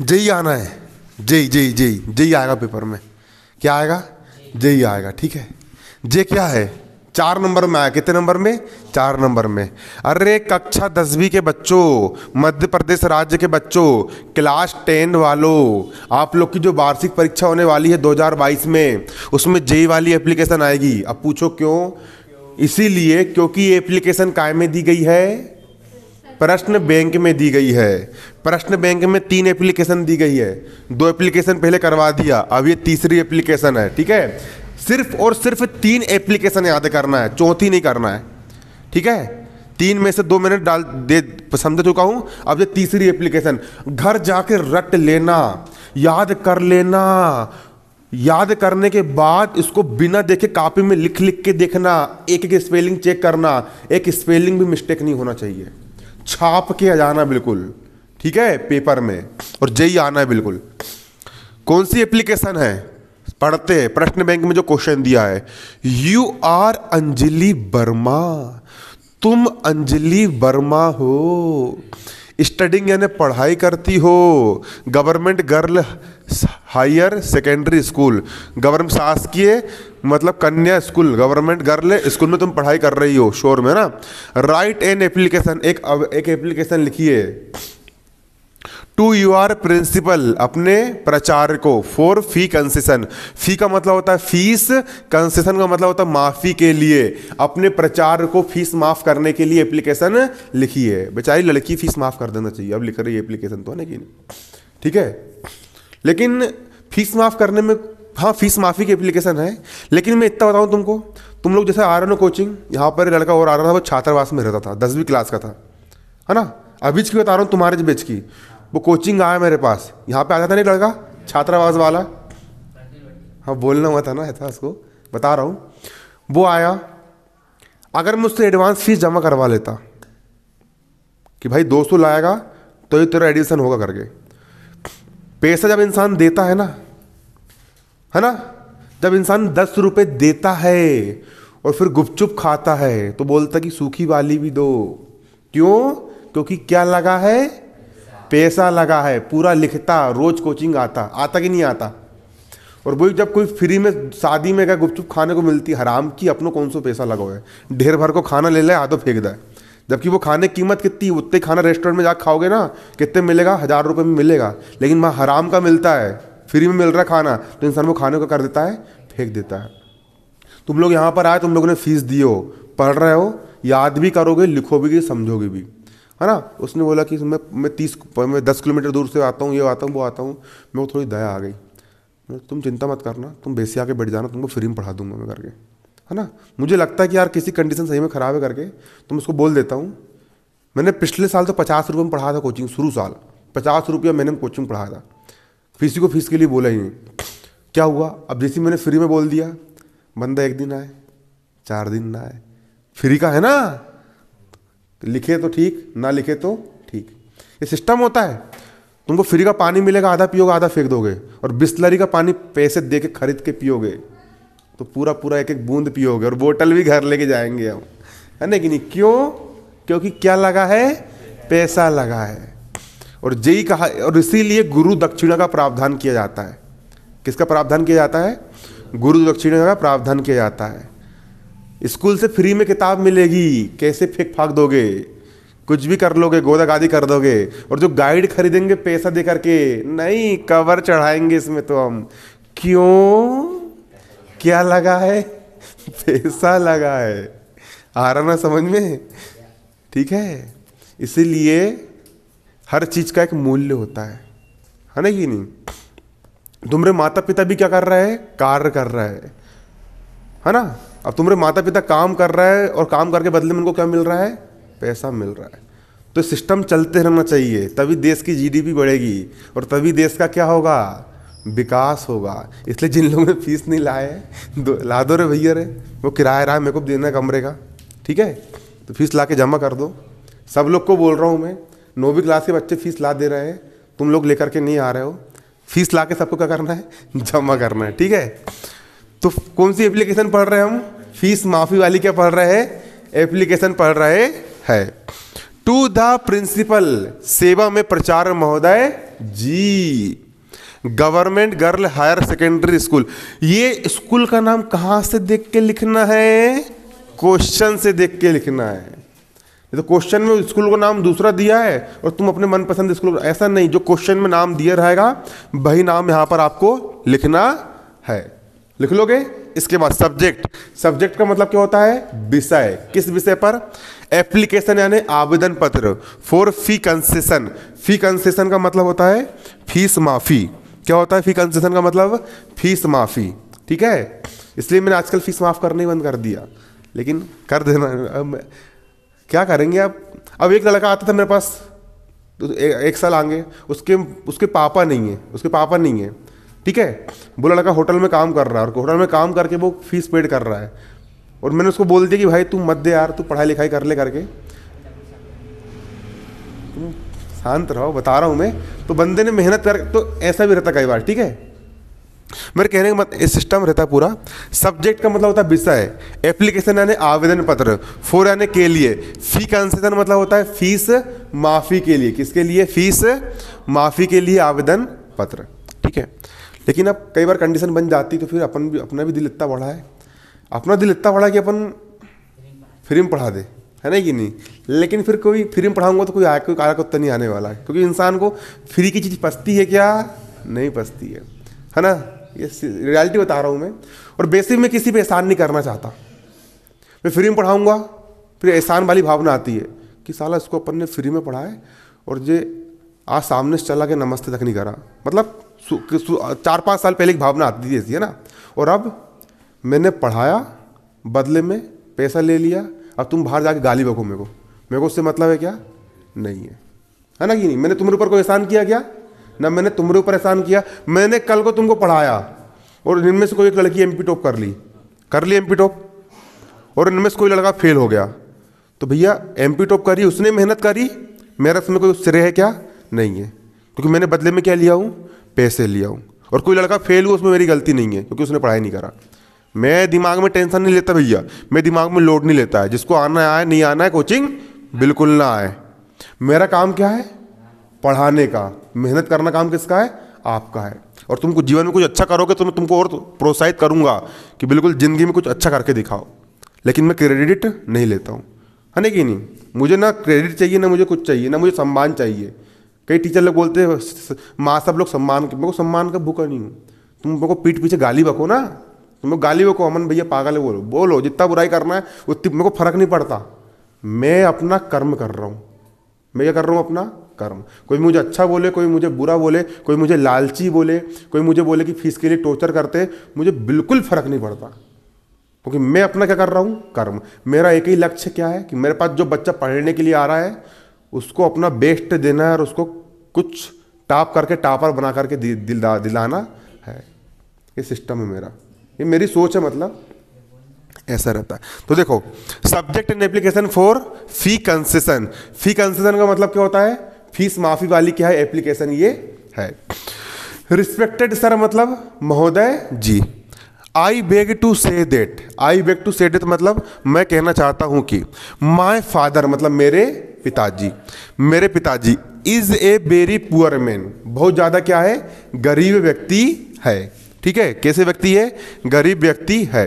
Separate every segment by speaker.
Speaker 1: JEE आना है JEE JEE JEE JEE आएगा पेपर में क्या आएगा जेई आएगा ठीक है जे क्या है चार नंबर में आया कितने नंबर में चार नंबर में अरे कक्षा दसवीं के बच्चों मध्य प्रदेश राज्य के बच्चों क्लास टेन वालों आप लोग की जो वार्षिक परीक्षा होने वाली है 2022 में उसमें जे वाली एप्लीकेशन आएगी अब पूछो क्यों इसीलिए क्योंकि ये एप्लीकेशन कायमें दी गई है प्रश्न बैंक में दी गई है प्रश्न बैंक में तीन एप्लीकेशन दी गई है दो एप्लीकेशन पहले करवा दिया अब ये तीसरी एप्लीकेशन है ठीक है सिर्फ और सिर्फ तीन एप्लीकेशन याद करना है चौथी नहीं करना है ठीक है तीन में से दो मिनट डाल दे समझ चुका हूँ अब ये तीसरी एप्लीकेशन घर जाके रट लेना याद कर लेना याद करने के बाद इसको बिना देखे कापी में लिख लिख के देखना एक एक स्पेलिंग चेक करना एक स्पेलिंग भी मिस्टेक नहीं होना चाहिए छाप के आ जाना बिल्कुल ठीक है पेपर में और जेई आना है बिल्कुल कौन सी एप्लीकेशन है पढ़ते हैं प्रश्न बैंक में जो क्वेश्चन दिया है यू आर अंजलि वर्मा तुम अंजलि वर्मा हो स्टडिंग यानी पढ़ाई करती हो government girl higher secondary school government शासकीय मतलब कन्या स्कूल गवर्नमेंट गर्ल स्कूल में तुम पढ़ाई कर रही हो शोर में ना राइट एन एप्लीकेशन एक एक एप्लीकेशन लिखिए टू यू आर प्रिंसिपल अपने प्रचार को फॉर फी कंसेशन फी का मतलब होता है फीस कंसेशन का मतलब होता है माफ़ी के लिए अपने प्रचार को फीस माफ़ करने के लिए एप्लीकेशन लिखिए बेचारी लड़की फीस माफ़ कर देना चाहिए अब लिख रही है एप्लीकेशन तो है ना कि नहीं ठीक है लेकिन फीस माफ़ करने में हाँ फीस माफ़ी की एप्लीकेशन है लेकिन मैं इतना बताऊँ तुमको तुम लोग जैसे आ रहे हो कोचिंग यहाँ पर लड़का और आ रहा था वो छात्रावास में रहता था दसवीं क्लास का था है ना अभी की बता रहा हूँ तुम्हारे बेच की वो कोचिंग आया मेरे पास यहाँ पे आता था नहीं लड़का छात्रावास वाला हाँ बोलना हुआ था ना ऐसा उसको बता रहा हूँ वो आया अगर मैं उससे एडवांस फीस जमा करवा लेता कि भाई दो सौ लाएगा तो ये तेरा एडमिशन होगा करके पैसा जब इंसान देता है ना है ना जब इंसान दस रुपये देता है और फिर गुपचुप खाता है तो बोलता कि सूखी वाली भी दो क्यों क्योंकि क्या लगा है पैसा लगा है पूरा लिखता रोज कोचिंग आता आता कि नहीं आता और वही जब कोई फ्री में शादी में गया गुपचुप खाने को मिलती हराम की अपनों कौन सौ पैसा लगा हुआ है ढेर भर को खाना ले लें आधो फेंक दें जबकि वो खाने की कीमत कितनी उतने खाना रेस्टोरेंट में जा खाओगे ना कितने मिलेगा हज़ार रुपये में मिलेगा लेकिन वहाँ हराम का मिलता है फ्री में मिल रहा है खाना तो इंसान वो खाने को कर देता है फेंक देता है तुम लोग यहाँ पर आए तुम लोगों ने फीस दी हो पढ़ रहे हो याद भी करोगे लिखो भी समझोगे भी है ना उसने बोला कि मैं मैं तीस मैं दस किलोमीटर दूर से आता हूँ ये आता हूँ वो आता हूँ मेरे को थोड़ी दया आ गई तुम चिंता मत करना तुम बेसी आके बैठ जाना तुमको फ्री में पढ़ा दूंगा मैं करके है ना मुझे लगता है कि यार किसी कंडीशन सही में ख़राब है करके तो मैं उसको बोल देता हूँ मैंने पिछले साल तो पचास रुपये में पढ़ाया था कोचिंग शुरू साल पचास रुपया मैंने कोचिंग पढ़ाया था किसी को फीस के लिए बोला ही नहीं क्या हुआ अब जैसे मैंने फ्री में बोल दिया बंदा एक दिन आए चार दिन ना आए फ्री का है ना तो लिखे तो ठीक ना लिखे तो ठीक ये सिस्टम होता है तुमको फ्री का पानी मिलेगा आधा पियोगे आधा फेंक दोगे और बिस्लरी का पानी पैसे दे के खरीद के पियोगे तो पूरा पूरा एक एक बूंद पियोगे और बोतल भी घर लेके जाएंगे हम है ना कि नहीं क्यों क्योंकि क्या लगा है पैसा लगा है और जेई कहा और इसीलिए गुरु दक्षिणा का प्रावधान किया जाता है किसका प्रावधान किया जाता है गुरु दक्षिणा का प्रावधान किया जाता है स्कूल से फ्री में किताब मिलेगी कैसे फेंक फाक दोगे कुछ भी कर लोगे गोदा गादी कर दोगे और जो गाइड खरीदेंगे पैसा दे करके नहीं कवर चढ़ाएंगे इसमें तो हम क्यों क्या लगा है पैसा लगा है आ रहा ना समझ में ठीक है इसीलिए हर चीज़ का एक मूल्य होता है है ना कि नहीं तुम्हारे माता पिता भी क्या कर रहे हैं कार्य कर रहे हैं है ना अब तुम्हारे माता पिता काम कर रहा है और काम करके बदले में उनको क्या मिल रहा है पैसा मिल रहा है तो सिस्टम चलते रहना चाहिए तभी देश की जीडीपी बढ़ेगी और तभी देश का क्या होगा विकास होगा इसलिए जिन लोगों ने फीस नहीं लाए दो ला दो रे भैया रे वो किराया रहा है मेरे को देना कमरे का ठीक है तो फीस ला के जमा कर दो सब लोग को बोल रहा हूँ मैं नौवीं क्लास के बच्चे फीस ला दे रहे हैं तुम लोग लेकर के नहीं आ रहे हो फीस ला के सबको क्या करना है जमा करना है ठीक है तो कौन सी एप्लीकेशन पढ़ रहे हैं हम फीस माफ़ी वाली क्या पढ़ रहे हैं एप्लीकेशन पढ़ रहे है टू द प्रिंसिपल सेवा में प्रचार महोदय जी government girl higher secondary school ये स्कूल का नाम कहाँ से देख के लिखना है क्वेश्चन से देख के लिखना है तो क्वेश्चन में स्कूल का नाम दूसरा दिया है और तुम अपने मनपसंद स्कूल ऐसा नहीं जो क्वेश्चन में नाम दिया रहेगा वही नाम यहाँ पर आपको लिखना है लिख लोगे इसके बाद सब्जेक्ट सब्जेक्ट का मतलब क्या होता है विषय किस विषय पर एप्लीकेशन यानी आवेदन पत्र for fee concession fee concession का मतलब होता है फीस माफी क्या होता है फी कंसेशन का मतलब फीस माफी ठीक है इसलिए मैंने आजकल फीस माफ करना ही बंद कर दिया लेकिन कर देना क्या करेंगे आप अब एक लड़का आता था मेरे पास तो ए, एक साल आगे उसके उसके पापा नहीं है उसके पापा नहीं है ठीक है वो लड़का होटल में काम कर रहा है और होटल में काम करके वो फीस पेड कर रहा है और मैंने उसको बोल दिया कि भाई तू मत दे यार तू पढ़ाई लिखाई कर ले करके शांत रहो बता रहा हूँ मैं तो बंदे ने मेहनत कर तो ऐसा भी रहता कई बार ठीक है मेरे कहने का मतलब सिस्टम रहता है पूरा सब्जेक्ट का मतलब होता है विषय एप्लीकेशन यानी आवेदन पत्र फोर यानी के लिए फी कंसेशन मतलब होता है फीस माफ़ी के लिए किसके लिए फीस माफ़ी के लिए आवेदन पत्र ठीक है लेकिन अब कई बार कंडीशन बन जाती तो फिर अपन भी अपना भी दिल इतना बढ़ा है अपना दिल इतना बढ़ा कि अपन फ्री में पढ़ा दे है ना कि नहीं लेकिन फिर कोई फ्री में पढ़ाऊंगा तो कोई आया कोई कारक उत्तर नहीं आने वाला है क्योंकि इंसान को फ्री की चीज़ पसती है क्या नहीं पसती है है ना ये रियलिटी बता रहा हूँ मैं और बेसिक में किसी पे एहसान नहीं करना चाहता मैं फ्री में पढ़ाऊँगा फिर एहसान वाली भावना आती है कि साला इसको अपन ने फ्री में पढ़ाए और ये आज सामने से चला के नमस्ते तक नहीं करा मतलब सु, सु, चार पाँच साल पहले एक भावना आती थी ऐसी है ना और अब मैंने पढ़ाया बदले में पैसा ले लिया अब तुम बाहर जाके गाली बको मेरे को मेरे को उससे मतलब है क्या नहीं है है ना कि नहीं मैंने तुम्हारे ऊपर कोई एहसान किया क्या ना मैंने ऊपर परेशान किया मैंने कल को तुमको पढ़ाया और इनमें से कोई एक लड़की एम टॉप कर ली कर ली एम टॉप और इनमें से कोई लड़का फेल हो गया तो भैया एम टॉप करी उसने मेहनत करी मेरा उसमें कोई सिरे है क्या नहीं है क्योंकि मैंने बदले में क्या लिया हूँ पैसे लिया हूँ और कोई लड़का फेल हुआ उसमें मेरी गलती नहीं है क्योंकि उसने पढ़ाई नहीं करा मैं दिमाग में टेंशन नहीं लेता भैया मैं दिमाग में लोड नहीं लेता है जिसको आना आए नहीं आना है कोचिंग बिल्कुल ना आए मेरा काम क्या है पढ़ाने का मेहनत करना काम किसका है आपका है और तुमको जीवन में कुछ अच्छा करोगे तो मैं तुमको और प्रोत्साहित करूँगा कि बिल्कुल ज़िंदगी में कुछ अच्छा करके दिखाओ लेकिन मैं क्रेडिट नहीं लेता हूँ है ना कि नहीं मुझे ना क्रेडिट चाहिए ना मुझे कुछ चाहिए ना मुझे सम्मान चाहिए कई टीचर लोग बोलते हैं माँ सब लोग सम्मान के मेरे को सम्मान का भूखा नहीं हूँ तुम मेरे को पीठ पीछे गाली बको ना तुम लोग गाली बको अमन भैया पागल है बोलो बोलो जितना बुराई करना है उतनी मेरे को फर्क नहीं पड़ता मैं अपना कर्म कर रहा हूँ मैं क्या कर रहा हूँ अपना कर्म कोई मुझे अच्छा बोले कोई मुझे बुरा बोले कोई मुझे लालची बोले कोई मुझे बोले कि फीस के लिए टोर्चर करते मुझे बिल्कुल फर्क नहीं पड़ता क्योंकि मैं अपना क्या कर रहा हूँ कर्म मेरा एक ही लक्ष्य क्या है कि मेरे पास जो बच्चा पढ़ने के लिए आ रहा है उसको अपना बेस्ट देना है और उसको कुछ टाप करके टापर बना करके दिला दिलाना है ये सिस्टम है मेरा ये मेरी सोच है मतलब ऐसा रहता है तो देखो subject and application for fee concession fee concession का मतलब क्या होता है फीस माफ़ी वाली क्या है एप्लीकेशन ये है रिस्पेक्टेड सर मतलब महोदय जी I beg to say that I beg to say that मतलब मैं कहना चाहता हूँ कि माई फादर मतलब मेरे पिताजी मेरे पिताजी is a very poor man बहुत ज़्यादा क्या है गरीब व्यक्ति है ठीक है कैसे व्यक्ति है गरीब व्यक्ति है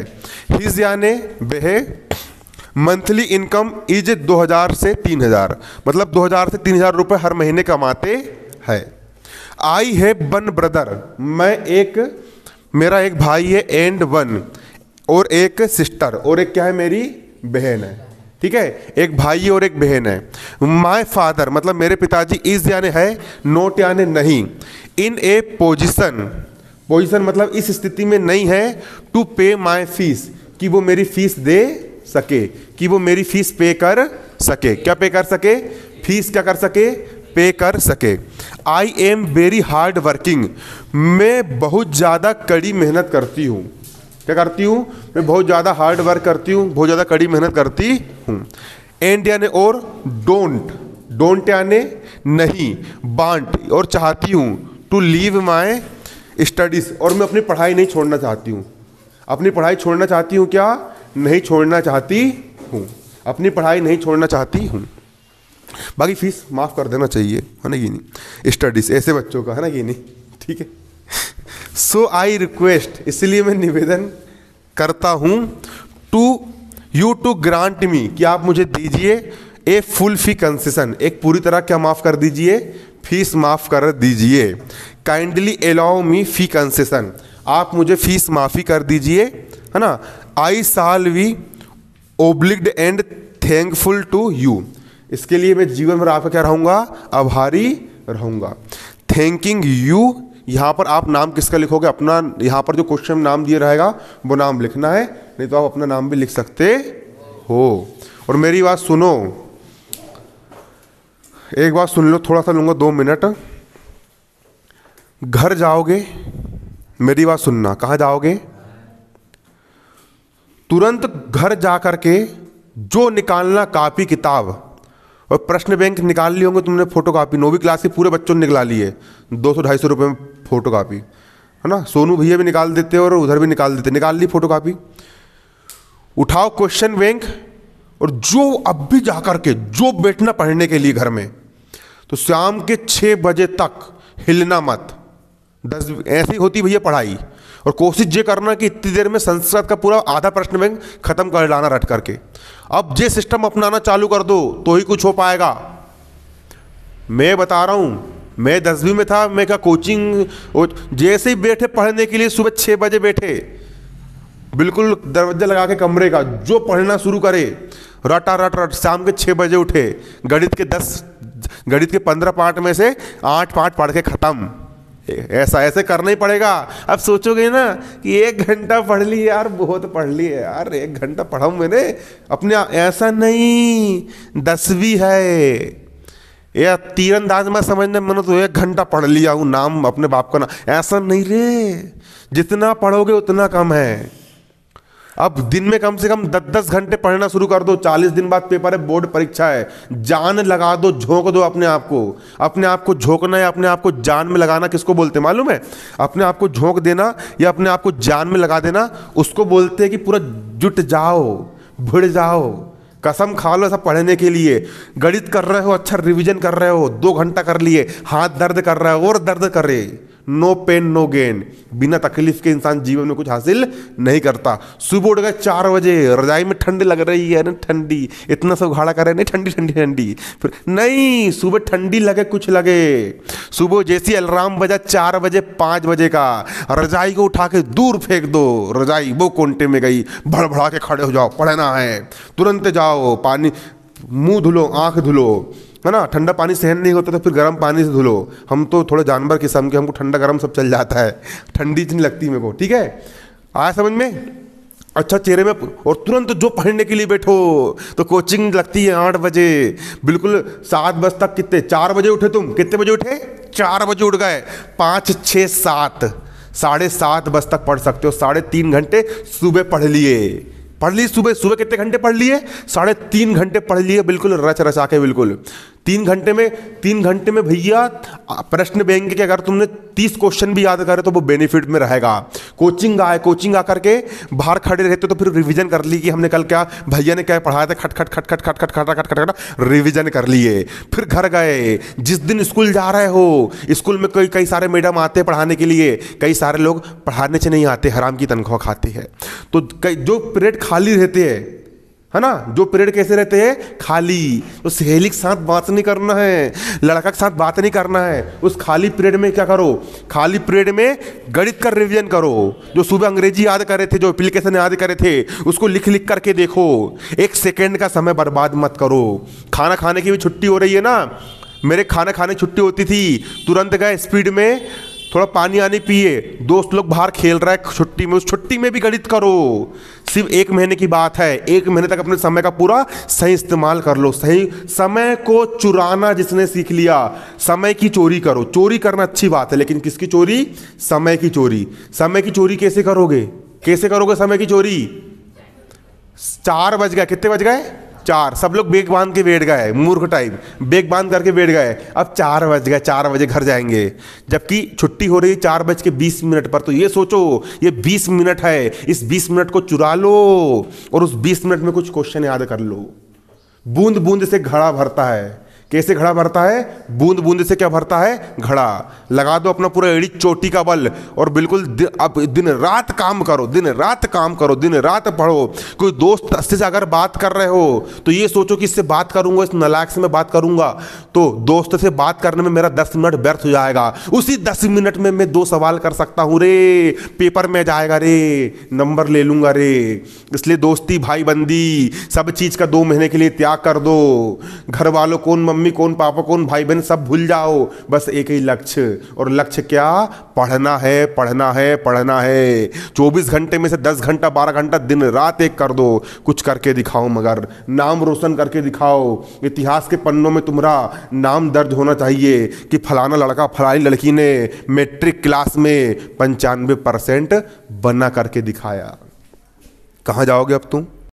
Speaker 1: हिज याने बेहे मंथली इनकम इज 2000 से 3000 मतलब 2000 से 3000 रुपए हर महीने कमाते हैं आई है वन ब्रदर मैं एक मेरा एक भाई है एंड वन और एक सिस्टर और एक क्या है मेरी बहन है ठीक है एक भाई और एक बहन है माय फादर मतलब मेरे पिताजी इस यानी है नोट यानी नहीं इन ए पोजिशन पोजिशन मतलब इस स्थिति में नहीं है टू पे माय फीस कि वो मेरी फीस दे सके कि वो मेरी फीस पे कर सके क्या पे कर सके फीस क्या कर सके पे कर सके I am very hard working मैं बहुत ज़्यादा कड़ी मेहनत करती हूँ क्या करती हूँ मैं बहुत ज़्यादा हार्ड वर्क करती हूँ बहुत ज़्यादा कड़ी मेहनत करती हूँ एंड यानी और डोंट डोंट यानी नहीं बांट और चाहती हूँ टू लीव माई स्टडीज़ और मैं अपनी पढ़ाई नहीं छोड़ना चाहती हूँ अपनी पढ़ाई छोड़ना चाहती हूँ क्या नहीं छोड़ना चाहती हूँ अपनी पढ़ाई नहीं छोड़ना चाहती हूँ बाकी फीस माफ़ कर देना चाहिए है ना कि नहीं स्टडीज ऐसे बच्चों का है ना कि नहीं ठीक है सो आई रिक्वेस्ट इसलिए मैं निवेदन करता हूँ to you to grant me कि आप मुझे दीजिए ए फुल फी कंसेशन एक पूरी तरह क्या माफ़ कर दीजिए फीस माफ़ कर दीजिए kindly allow me fee concession आप मुझे फीस माफ़ी कर दीजिए है ना I shall be obliged and thankful to you इसके लिए मैं जीवन भर आपका क्या रहूँगा आभारी रहूँगा थैंकिंग यू यहाँ पर आप नाम किसका लिखोगे अपना यहाँ पर जो क्वेश्चन नाम दिया रहेगा वो नाम लिखना है नहीं तो आप अपना नाम भी लिख सकते हो और मेरी बात सुनो एक बात सुन लो थोड़ा सा लूँगा दो मिनट घर जाओगे मेरी बात सुनना कहाँ जाओगे तुरंत घर जा कर के जो निकालना कापी किताब और प्रश्न बैंक निकाल लिए होंगे तुमने फोटो कापी नौवीं क्लास के पूरे बच्चों ने निकला लिए दो सौ ढाई सौ रुपये में फ़ोटो कापी है ना सोनू भैया भी निकाल देते और उधर भी निकाल देते निकाल ली फोटो कापी उठाओ क्वेश्चन बैंक और जो अब भी जा कर के जो बैठना पढ़ने के लिए घर में तो शाम के छः बजे तक हिलना मत दस ऐसी होती भैया पढ़ाई और कोशिश ये करना कि इतनी देर में संस्कृत का पूरा आधा प्रश्न बैंक खत्म कर लाना रट करके अब जे सिस्टम अपनाना चालू कर दो तो ही कुछ हो पाएगा मैं बता रहा हूँ मैं दसवीं में था मैं क्या कोचिंग जैसे ही बैठे पढ़ने के लिए सुबह छः बजे बैठे बिल्कुल दरवाजा लगा के कमरे का जो पढ़ना शुरू करे रटा रट रट शाम के छः बजे उठे गणित के दस गणित के पंद्रह पार्ट में से आठ पार्ट पढ़ के ख़त्म ऐसा ऐसे करना ही पड़ेगा अब सोचोगे ना कि एक घंटा पढ़ ली यार बहुत पढ़ ली है यार एक घंटा पढ़ा मैंने अपने ऐसा नहीं दसवीं है या तीरंदाज में समझने मैंने तो एक घंटा पढ़ लिया हूँ नाम अपने बाप का नाम ऐसा नहीं रे जितना पढ़ोगे उतना कम है अब दिन में कम से कम दस दस घंटे पढ़ना शुरू कर दो चालीस दिन बाद पेपर है बोर्ड परीक्षा है जान लगा दो झोंक दो अपने आप को अपने आप को झोंकना या अपने आप को जान में लगाना किसको बोलते मालूम है अपने आप को झोंक देना या अपने आप को जान में लगा देना उसको बोलते हैं कि पूरा जुट जाओ भिड़ जाओ कसम खा लो सब पढ़ने के लिए गणित कर रहे हो अच्छा रिवीजन कर रहे हो दो घंटा कर लिए हाथ दर्द कर रहे हो और दर्द कर रहे नो पेन नो गेन बिना तकलीफ के इंसान जीवन में कुछ हासिल नहीं करता सुबह उठ गए चार बजे रजाई में ठंड लग रही है ना ठंडी इतना सब घाड़ा रहे नहीं ठंडी ठंडी ठंडी फिर नहीं सुबह ठंडी लगे कुछ लगे सुबह जैसी अलार्म बजा चार बजे पाँच बजे का रजाई को उठा के दूर फेंक दो रजाई वो कोंटे में गई भड़बड़ा के खड़े हो जाओ पढ़ना है तुरंत जाओ पानी मुंह धुलो आंख धुलो है ना ठंडा पानी सहन नहीं होता तो फिर गर्म पानी से धुलो हम तो थोड़े जानवर किस्म के हमको ठंडा गर्म सब चल जाता है ठंडी नहीं लगती मेरे को ठीक है आया समझ में अच्छा चेहरे में और तुरंत जो पढ़ने के लिए बैठो तो कोचिंग लगती है आठ बजे बिल्कुल सात बजे तक कितने चार बजे उठे तुम कितने बजे उठे चार बजे उठ गए पाँच छः सात साढ़े सात बज तक पढ़ सकते हो साढ़े तीन घंटे सुबह पढ़ लिए पढ़ ली सुबह सुबह कितने घंटे पढ़ लिए साढ़े तीन घंटे पढ़ लिए बिल्कुल रच रचा के बिल्कुल तीन घंटे में तीन घंटे में भैया प्रश्न बैंक के अगर तुमने तीस क्वेश्चन भी याद करे तो वो बेनिफिट में रहेगा कोचिंग आए कोचिंग आकर के बाहर खड़े रहते तो फिर रिवीजन कर ली कि हमने कल क्या भैया ने क्या पढ़ाया था खट खट खट खट खट खट खट खट खट खट रिविजन कर लिए फिर घर गए जिस दिन स्कूल जा रहे हो स्कूल में कई कई सारे मैडम आते हैं पढ़ाने के लिए कई सारे लोग पढ़ाने से नहीं आते हराम की तनख्वाह खाते हैं तो जो पीरियड खाली रहते हैं है ना जो पीरियड कैसे रहते हैं खाली तो सहेली के साथ बात नहीं करना है लड़का के साथ बात नहीं करना है उस खाली पीरियड में क्या करो खाली पीरियड में गणित का कर रिवीजन करो जो सुबह अंग्रेजी याद कर रहे थे जो एप्लीकेशन याद कर रहे थे उसको लिख लिख करके देखो एक सेकेंड का समय बर्बाद मत करो खाना खाने की भी छुट्टी हो रही है ना मेरे खाना खाने छुट्टी होती थी तुरंत गए स्पीड में थोड़ा पानी आने पिए दोस्त लोग बाहर खेल रहा है छुट्टी में उस छुट्टी में भी गणित करो सिर्फ एक महीने की बात है एक महीने तक अपने समय का पूरा सही इस्तेमाल कर लो सही समय को चुराना जिसने सीख लिया समय की चोरी करो चोरी करना अच्छी बात है लेकिन किसकी चोरी समय की चोरी समय की चोरी कैसे करोगे कैसे करोगे समय की चोरी चार बज गए कितने बज गए चार सब लोग बेग बांध के बैठ गए मूर्ख टाइप बेग बांध करके बैठ गए अब चार बज गए चार बजे घर जाएंगे जबकि छुट्टी हो रही है चार बज के बीस मिनट पर तो ये सोचो ये बीस मिनट है इस बीस मिनट को चुरा लो और उस बीस मिनट में कुछ क्वेश्चन याद कर लो बूंद बूंद से घड़ा भरता है कैसे घड़ा भरता है बूंद बूंद से क्या भरता है घड़ा लगा दो अपना पूरा एड़ी चोटी का बल और बिल्कुल दि, अब दिन रात काम करो दिन रात काम करो दिन रात पढ़ो कोई दोस्त अच्छे से अगर बात कर रहे हो तो ये सोचो कि इससे बात करूंगा इस नलायक से मैं बात करूंगा तो दोस्त से बात करने में मेरा दस मिनट व्यर्थ हो जाएगा उसी दस मिनट में मैं दो सवाल कर सकता हूँ रे पेपर में जाएगा रे नंबर ले लूँगा रे इसलिए दोस्ती भाई बंदी सब चीज़ का दो महीने के लिए त्याग कर दो घर वालों को मम्मी मम्मी कौन पापा कौन भाई बहन सब भूल जाओ बस एक ही लक्ष्य और लक्ष्य क्या पढ़ना है पढ़ना है पढ़ना है 24 घंटे में से 10 घंटा 12 घंटा दिन रात एक कर दो कुछ करके दिखाओ मगर नाम रोशन करके दिखाओ इतिहास के पन्नों में तुम्हारा नाम दर्ज होना चाहिए कि फलाना लड़का फलानी लड़की ने मैट्रिक क्लास में पंचानवे परसेंट बना करके दिखाया कहाँ जाओगे अब तुम